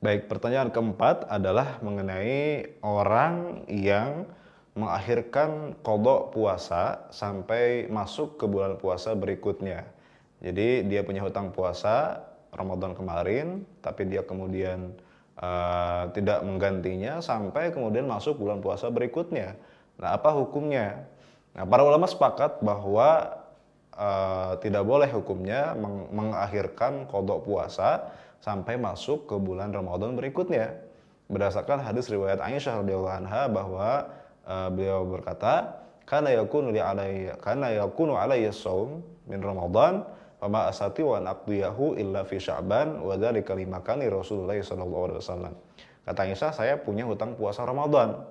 Baik, pertanyaan keempat adalah mengenai orang yang mengakhirkan kodok puasa sampai masuk ke bulan puasa berikutnya. Jadi dia punya hutang puasa Ramadan kemarin, tapi dia kemudian uh, tidak menggantinya sampai kemudian masuk bulan puasa berikutnya. Nah, apa hukumnya? Nah, para ulama sepakat bahwa uh, tidak boleh hukumnya meng mengakhirkan kodok puasa sampai masuk ke bulan Ramadan berikutnya. Berdasarkan hadis riwayat Aisyah radhiyallahu anha bahwa uh, beliau berkata, "Kana yakunu li alayya kana yakunu alayya min Ramadan Fama asati wa nakdiyahu illa fi sya'ban wa dzalika Rasulullah sallallahu alaihi wasallam. Kata Isa, saya punya hutang puasa Ramadan.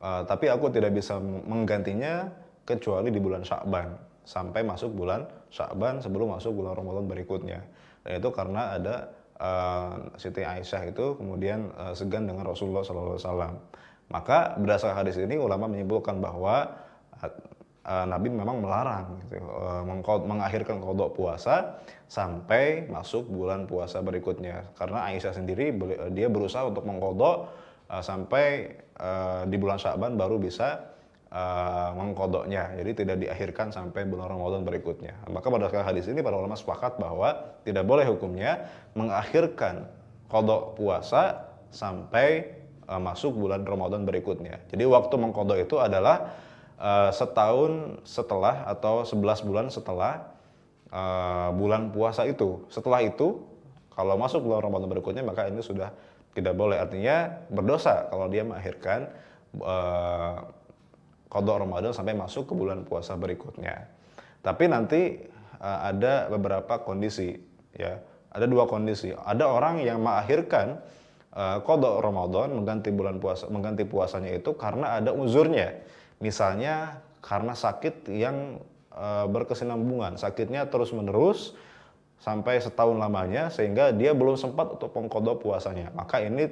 Uh, tapi aku tidak bisa menggantinya kecuali di bulan Sya'ban sampai masuk bulan Sya'ban sebelum masuk bulan Ramadan berikutnya. Dan itu karena ada uh, Siti Aisyah itu kemudian uh, segan dengan Rasulullah SAW. Maka berdasarkan hadis ini ulama menyimpulkan bahwa uh, Nabi memang melarang gitu, uh, mengakhirkan kodok puasa sampai masuk bulan puasa berikutnya. Karena Aisyah sendiri eh, dia berusaha untuk mengkodok uh, sampai uh, di bulan Syaban baru bisa uh, mengkodoknya. Jadi tidak diakhirkan sampai bulan Ramadan berikutnya. Maka pada hadis ini para ulama sepakat bahwa tidak boleh hukumnya mengakhirkan kodok puasa sampai masuk bulan Ramadan berikutnya. Jadi waktu mengkodok itu adalah Eh, setahun setelah atau 11 bulan setelah uh, bulan puasa itu. Setelah itu, kalau masuk bulan Ramadan berikutnya maka ini sudah tidak boleh. Artinya berdosa kalau dia mengakhirkan uh, eh, kodok Ramadan sampai masuk ke bulan puasa berikutnya. Tapi nanti uh, ada beberapa kondisi ya. Ada dua kondisi. Ada orang yang mengakhirkan uh, kodok Ramadan mengganti bulan puasa mengganti puasanya itu karena ada uzurnya Misalnya karena sakit yang eh, berkesinambungan, sakitnya terus-menerus sampai setahun lamanya sehingga dia belum sempat untuk mengkodok puasanya. Maka ini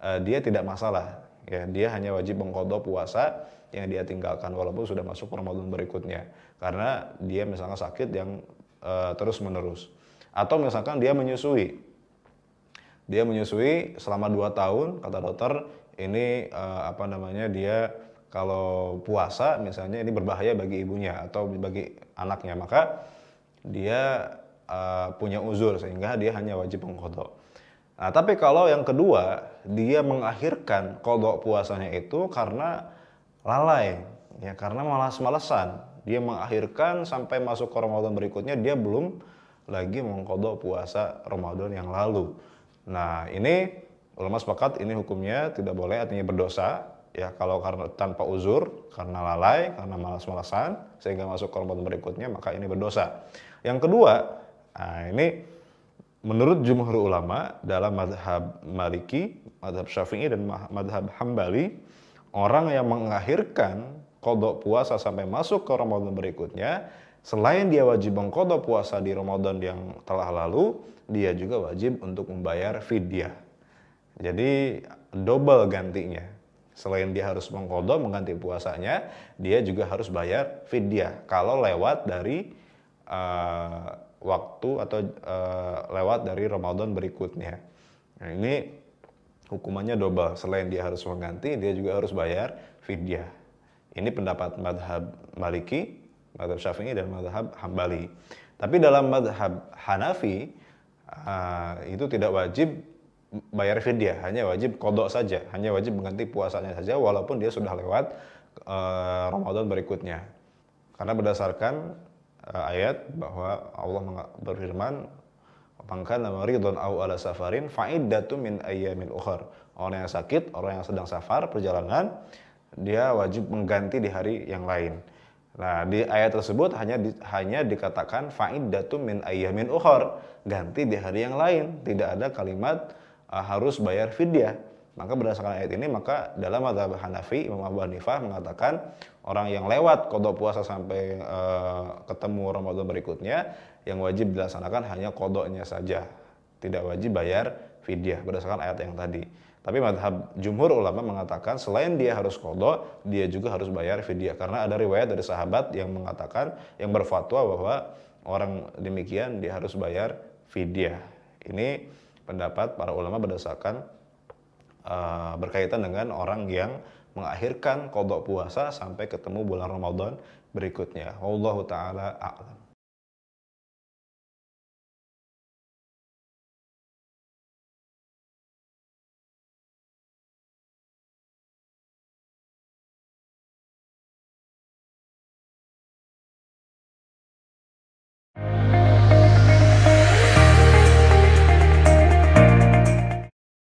eh, dia tidak masalah. Ya, dia hanya wajib mengkodok puasa yang dia tinggalkan walaupun sudah masuk Ramadan berikutnya karena dia misalnya sakit yang e, eh, terus-menerus atau misalkan dia menyusui. Dia menyusui selama dua tahun kata dokter ini apa namanya dia kalau puasa misalnya ini berbahaya bagi ibunya atau bagi anaknya maka dia uh, punya uzur sehingga dia hanya wajib mengkodok. Nah tapi kalau yang kedua dia mengakhirkan kodok puasanya itu karena lalai ya karena malas-malesan dia mengakhirkan sampai masuk ke Ramadan berikutnya dia belum lagi mengkodok puasa Ramadan yang lalu. Nah ini ulama sepakat ini hukumnya tidak boleh artinya berdosa ya kalau karena tanpa uzur karena lalai karena malas-malasan sehingga masuk korban berikutnya maka ini berdosa yang kedua nah ini menurut jumhur ulama dalam madhab maliki madhab syafi'i dan madhab hambali orang yang mengakhirkan kodok puasa sampai masuk ke Ramadan berikutnya selain dia wajib mengkodok puasa di Ramadan yang telah lalu dia juga wajib untuk membayar fidyah jadi double gantinya Selain dia harus mengkodok mengganti puasanya, dia juga harus bayar fidyah kalau lewat dari uh, waktu atau uh, lewat dari Ramadan berikutnya. Nah, ini hukumannya double. Selain dia harus mengganti, dia juga harus bayar fidyah. Ini pendapat madhab Maliki, madhab Syafi'i, dan madhab Hambali. Tapi dalam madhab Hanafi, uh, itu tidak wajib bayar fidyah, hanya wajib kodok saja, hanya wajib mengganti puasanya saja walaupun dia sudah lewat uh, Ramadan berikutnya. Karena berdasarkan uh, ayat bahwa Allah berfirman, "Maka ridon au ala safarin fa'iddatu min ayyamin ukhar." Orang yang sakit, orang yang sedang safar perjalanan, dia wajib mengganti di hari yang lain. Nah, di ayat tersebut hanya di, hanya dikatakan fa'iddatu min ayyamin ukhar, ganti di hari yang lain. Tidak ada kalimat Uh, harus bayar fidyah. Maka berdasarkan ayat ini maka dalam mazhab Hanafi Imam Abu Hanifah mengatakan orang yang lewat kodok puasa sampai uh, ketemu Ramadan berikutnya yang wajib dilaksanakan hanya kodoknya saja. Tidak wajib bayar fidyah berdasarkan ayat yang tadi. Tapi madhab jumhur ulama mengatakan selain dia harus kodok, dia juga harus bayar fidyah. Karena ada riwayat dari sahabat yang mengatakan, yang berfatwa bahwa orang demikian dia harus bayar fidyah. Ini pendapat para ulama berdasarkan uh, berkaitan dengan orang yang mengakhirkan kodok puasa sampai ketemu bulan Ramadan berikutnya. Allah taala a'lam.